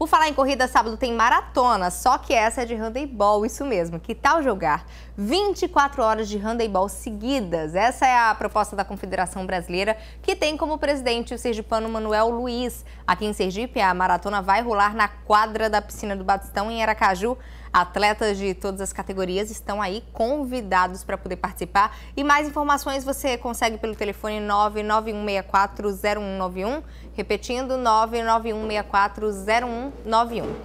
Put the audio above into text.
Por falar em corrida, sábado tem maratona, só que essa é de handebol, isso mesmo. Que tal jogar 24 horas de handebol seguidas? Essa é a proposta da Confederação Brasileira, que tem como presidente o sergipano Manuel Luiz. Aqui em Sergipe, a maratona vai rolar na quadra da piscina do Batistão, em Aracaju, Atletas de todas as categorias estão aí convidados para poder participar. E mais informações você consegue pelo telefone 991640191, repetindo 991640191.